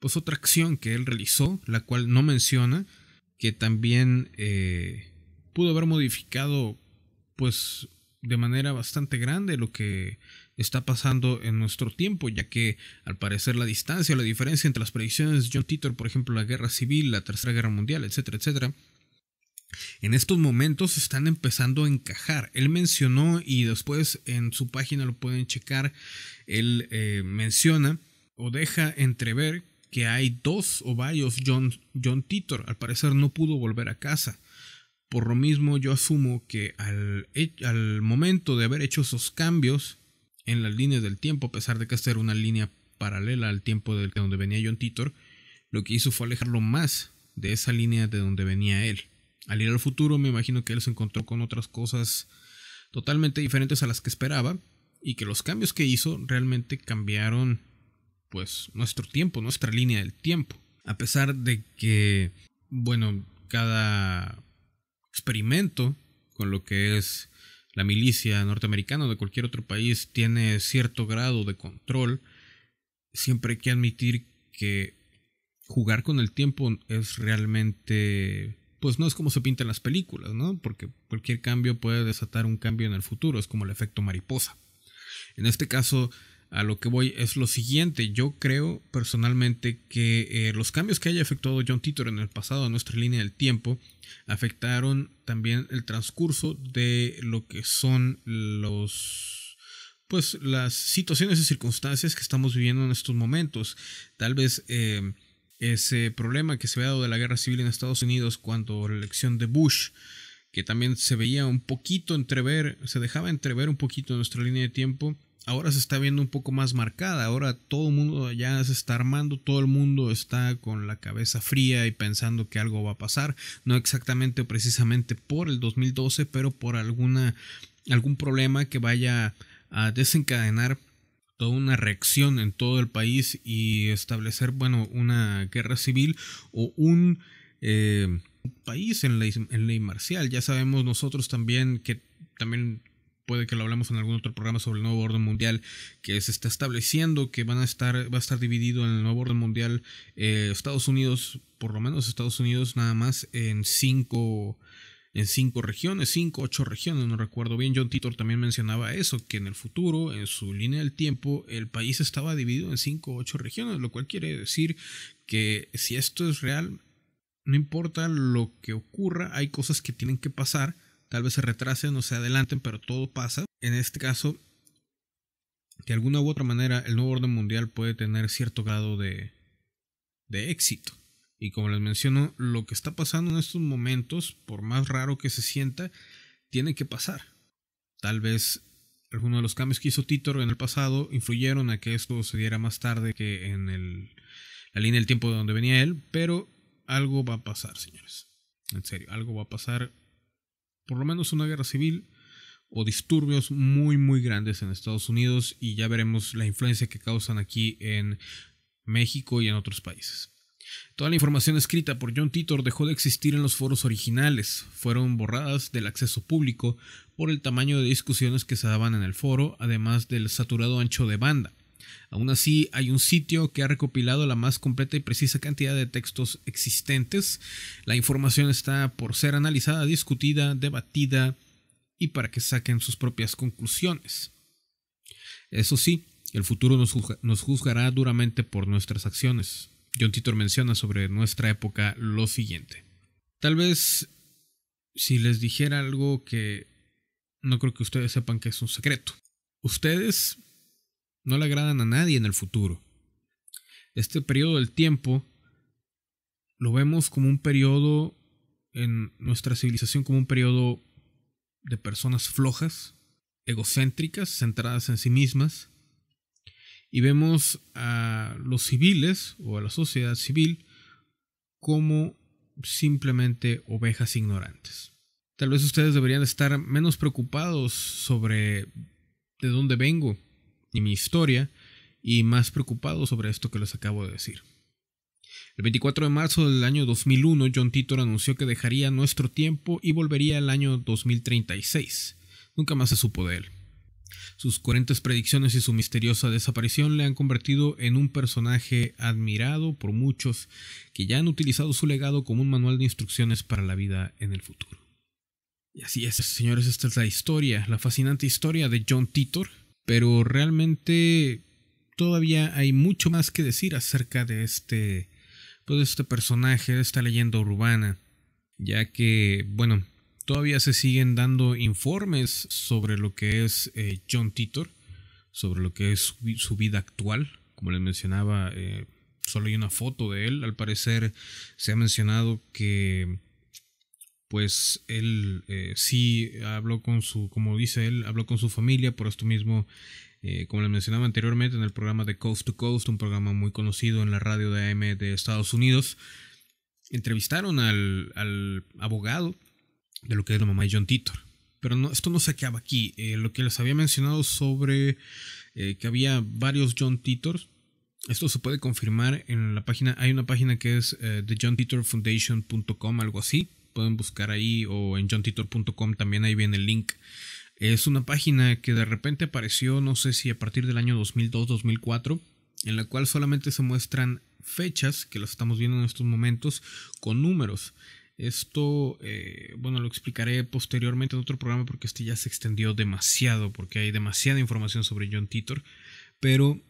Pues, otra, acción que él realizó, la cual no menciona, que también eh, pudo haber modificado, pues de manera bastante grande lo que está pasando en nuestro tiempo, ya que al parecer la distancia, la diferencia entre las predicciones de John Titor, por ejemplo, la guerra civil, la tercera guerra mundial, etcétera, etcétera, en estos momentos están empezando a encajar. Él mencionó, y después en su página lo pueden checar, él eh, menciona o deja entrever que hay dos o varios John, John Titor. Al parecer no pudo volver a casa. Por lo mismo yo asumo que al, al momento de haber hecho esos cambios en las líneas del tiempo, a pesar de que esta una línea paralela al tiempo de donde venía John Titor, lo que hizo fue alejarlo más de esa línea de donde venía él. Al ir al futuro me imagino que él se encontró con otras cosas totalmente diferentes a las que esperaba y que los cambios que hizo realmente cambiaron pues nuestro tiempo, nuestra línea del tiempo. A pesar de que, bueno, cada experimento con lo que es la milicia norteamericana o de cualquier otro país tiene cierto grado de control, siempre hay que admitir que jugar con el tiempo es realmente pues no es como se pintan las películas, ¿no? Porque cualquier cambio puede desatar un cambio en el futuro, es como el efecto mariposa. En este caso, a lo que voy es lo siguiente. Yo creo personalmente que eh, los cambios que haya efectuado John Titor en el pasado a nuestra línea del tiempo afectaron también el transcurso de lo que son los pues las situaciones y circunstancias que estamos viviendo en estos momentos. Tal vez eh, ese problema que se había dado de la guerra civil en Estados Unidos cuando la elección de Bush que también se veía un poquito entrever, se dejaba entrever un poquito en nuestra línea de tiempo, ahora se está viendo un poco más marcada. Ahora todo el mundo ya se está armando, todo el mundo está con la cabeza fría y pensando que algo va a pasar. No exactamente o precisamente por el 2012, pero por alguna, algún problema que vaya a desencadenar toda una reacción en todo el país y establecer, bueno, una guerra civil o un... Eh, país en en ley marcial ya sabemos nosotros también que también puede que lo hablamos en algún otro programa sobre el nuevo orden mundial que se está estableciendo, que van a estar, va a estar dividido en el nuevo orden mundial eh, Estados Unidos, por lo menos Estados Unidos nada más en cinco en cinco regiones, cinco, ocho regiones, no recuerdo bien. John Titor también mencionaba eso, que en el futuro, en su línea del tiempo, el país estaba dividido en cinco, ocho regiones, lo cual quiere decir que si esto es real, no importa lo que ocurra, hay cosas que tienen que pasar Tal vez se retrasen o se adelanten, pero todo pasa. En este caso, de alguna u otra manera, el nuevo orden mundial puede tener cierto grado de, de éxito. Y como les menciono, lo que está pasando en estos momentos, por más raro que se sienta, tiene que pasar. Tal vez algunos de los cambios que hizo Titor en el pasado influyeron a que esto se diera más tarde que en la línea del tiempo de donde venía él, pero algo va a pasar, señores. En serio, algo va a pasar por lo menos una guerra civil o disturbios muy muy grandes en Estados Unidos y ya veremos la influencia que causan aquí en México y en otros países. Toda la información escrita por John Titor dejó de existir en los foros originales, fueron borradas del acceso público por el tamaño de discusiones que se daban en el foro, además del saturado ancho de banda. Aún así, hay un sitio que ha recopilado la más completa y precisa cantidad de textos existentes. La información está por ser analizada, discutida, debatida y para que saquen sus propias conclusiones. Eso sí, el futuro nos, nos juzgará duramente por nuestras acciones. John Titor menciona sobre nuestra época lo siguiente. Tal vez si les dijera algo que no creo que ustedes sepan que es un secreto. Ustedes no le agradan a nadie en el futuro. Este periodo del tiempo lo vemos como un periodo en nuestra civilización, como un periodo de personas flojas, egocéntricas, centradas en sí mismas. Y vemos a los civiles o a la sociedad civil como simplemente ovejas ignorantes. Tal vez ustedes deberían estar menos preocupados sobre de dónde vengo, ni mi historia, y más preocupado sobre esto que les acabo de decir. El 24 de marzo del año 2001, John Titor anunció que dejaría nuestro tiempo y volvería al año 2036. Nunca más se supo de él. Sus coherentes predicciones y su misteriosa desaparición le han convertido en un personaje admirado por muchos que ya han utilizado su legado como un manual de instrucciones para la vida en el futuro. Y así es, señores, esta es la historia, la fascinante historia de John Titor, pero realmente todavía hay mucho más que decir acerca de este, pues, este personaje, de esta leyenda urbana, ya que, bueno, todavía se siguen dando informes sobre lo que es eh, John Titor, sobre lo que es su, vida actual, como les mencionaba, eh, solo hay una foto de él, al parecer se ha mencionado que pues él eh, sí habló con su, como dice él, habló con su familia, por esto mismo, eh, como les mencionaba anteriormente, en el programa de Coast to Coast, un programa muy conocido en la radio de AM de Estados Unidos, entrevistaron al, abogado de lo que es la mamá John Titor. Pero no, esto no se acaba aquí. Eh, lo que les había mencionado sobre que había varios John Titors, esto se puede confirmar en la página, hay una página que es thejohntitorfoundation.com, algo así pueden buscar ahí o en johntitor.com también ahí viene el link. Es una página que de repente apareció, no sé si a partir del año 2002-2004, en la cual solamente se muestran fechas, que las estamos viendo en estos momentos, con números. Esto, eh, bueno, lo explicaré posteriormente en otro programa porque este ya se extendió demasiado, porque hay demasiada información sobre John Titor. Pero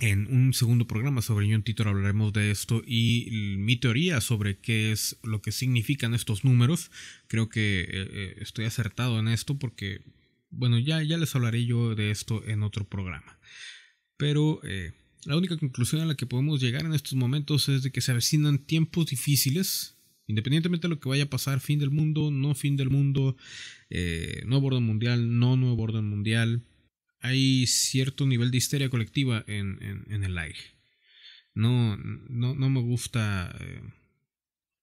en un segundo programa sobre John Titor hablaremos de esto y mi teoría sobre qué es lo que significan estos números. Creo que eh, eh, estoy acertado en esto porque, bueno, ya, ya les hablaré yo de esto en otro programa. Pero eh, la única conclusión a la que podemos llegar en estos momentos es de que se avecinan tiempos difíciles, independientemente de lo que vaya a pasar, fin del mundo, no fin del mundo, no nuevo orden mundial, no nuevo orden mundial hay cierto nivel de histeria colectiva en, el aire. No, me gusta eh,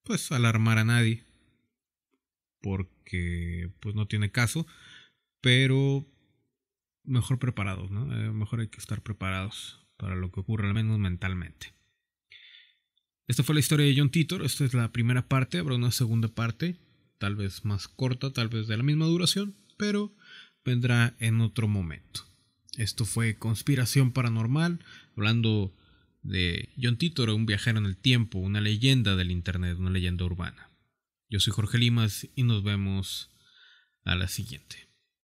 pues alarmar a nadie porque pues no tiene caso, pero mejor preparados, ¿no? Eh, mejor hay que estar preparados para lo que ocurra al menos mentalmente. Esta fue la historia de John Titor, esta es la primera parte, habrá una segunda parte, tal vez más corta, tal vez de la misma duración, pero vendrá en otro momento. Esto fue Conspiración Paranormal, hablando de John Titor, un viajero en el tiempo, una leyenda del Internet, una leyenda urbana. Yo soy Jorge Limas y nos vemos a la siguiente.